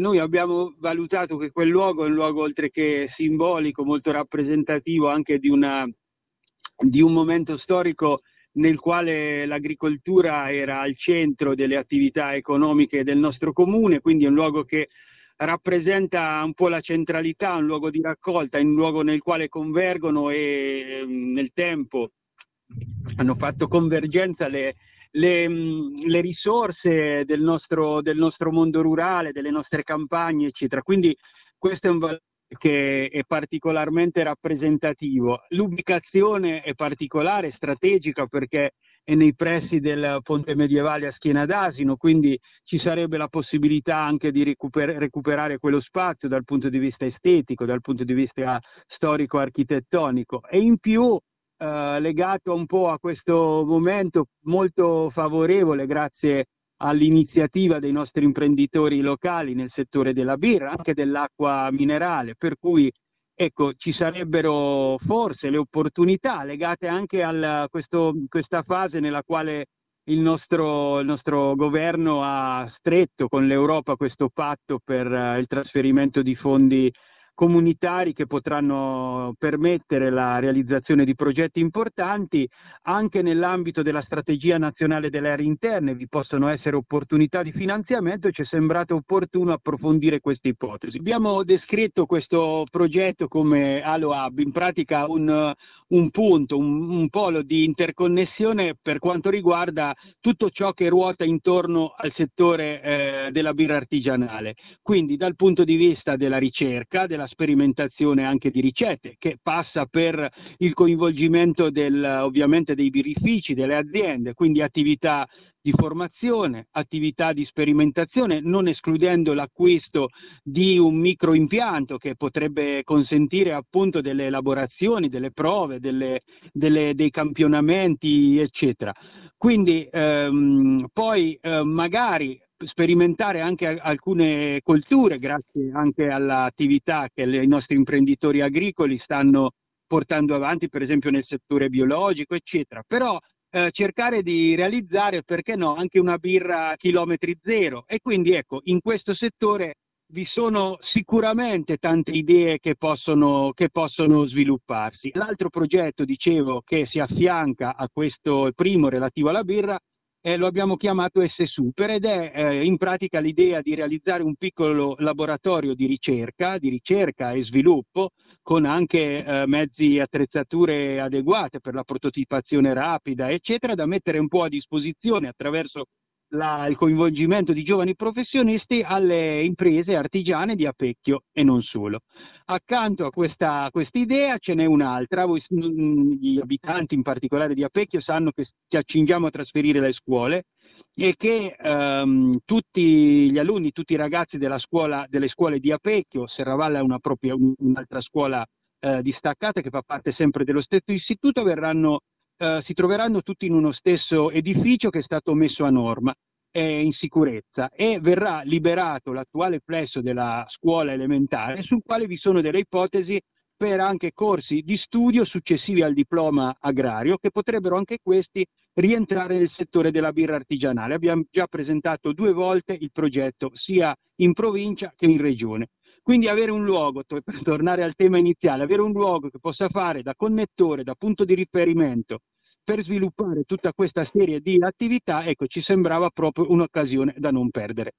Noi abbiamo valutato che quel luogo è un luogo oltre che simbolico, molto rappresentativo anche di, una, di un momento storico nel quale l'agricoltura era al centro delle attività economiche del nostro comune, quindi è un luogo che rappresenta un po' la centralità, un luogo di raccolta, un luogo nel quale convergono e mm, nel tempo hanno fatto convergenza le, le, mm, le risorse del nostro, del nostro, mondo rurale, delle nostre campagne, eccetera. Quindi questo è un valore che è particolarmente rappresentativo. L'ubicazione è particolare, strategica, perché è nei pressi del ponte medievale a schiena d'asino, quindi ci sarebbe la possibilità anche di recuper- recuperare quello spazio dal punto di vista estetico, dal punto di vista storico-architettonico e in più eh, legato un po' a questo momento molto favorevole grazie all'iniziativa dei nostri imprenditori locali nel settore della birra, anche dell'acqua minerale, per cui ecco, ci sarebbero forse le opportunità legate anche a questa fase nella quale il nostro, il nostro, governo ha stretto con l'Europa questo patto per uh, il trasferimento di fondi comunitari che potranno permettere la realizzazione di progetti importanti. Anche nell'ambito della strategia nazionale delle aree interne vi possono essere opportunità di finanziamento e ci è sembrato opportuno approfondire questa ipotesi. Abbiamo descritto questo progetto come Halo in pratica un, un punto, un, un polo di interconnessione per quanto riguarda tutto ciò che ruota intorno al settore eh, della birra artigianale. Quindi dal punto di vista della ricerca, della sperimentazione anche di ricette, che passa per il coinvolgimento del, ovviamente dei birrifici, delle aziende, quindi attività di formazione, attività di sperimentazione, non escludendo l'acquisto di un microimpianto che potrebbe consentire appunto delle elaborazioni, delle prove, delle, delle, dei campionamenti, eccetera. Quindi ehm, poi eh, magari sperimentare anche alcune colture grazie anche all'attività che le, i nostri imprenditori agricoli stanno portando avanti, per esempio nel settore biologico, eccetera. Però eh, cercare di realizzare, perché no, anche una birra a chilometri zero. E quindi ecco, in questo settore vi sono sicuramente tante idee che possono, che possono, svilupparsi. L'altro progetto, dicevo, che si affianca a questo primo relativo alla birra eh, lo abbiamo chiamato S-Super ed è eh, in pratica l'idea di realizzare un piccolo laboratorio di ricerca, di ricerca e sviluppo con anche eh, mezzi e attrezzature adeguate per la prototipazione rapida, eccetera, da mettere un po' a disposizione attraverso la, il coinvolgimento di giovani professionisti alle imprese artigiane di Apecchio e non solo. Accanto a questa idea ce n'è un'altra, Voi, gli abitanti in particolare di Apecchio sanno che ci accingiamo a trasferire le scuole e che ehm, tutti gli alunni, tutti i ragazzi scuola, delle scuole di Apecchio, Serravalla è una un'altra scuola eh, distaccata che fa parte sempre dello stesso istituto, verranno eh, si troveranno tutti in uno stesso edificio che è stato messo a norma eh, in sicurezza e verrà liberato l'attuale plesso della scuola elementare sul quale vi sono delle ipotesi per anche corsi di studio successivi al diploma agrario che potrebbero anche questi rientrare nel settore della birra artigianale. Abbiamo già presentato due volte il progetto sia in provincia che in regione. Quindi avere un luogo, per tornare al tema iniziale, avere un luogo che possa fare da connettore, da punto di riferimento per sviluppare tutta questa serie di attività, ecco, ci sembrava proprio un'occasione da non perdere.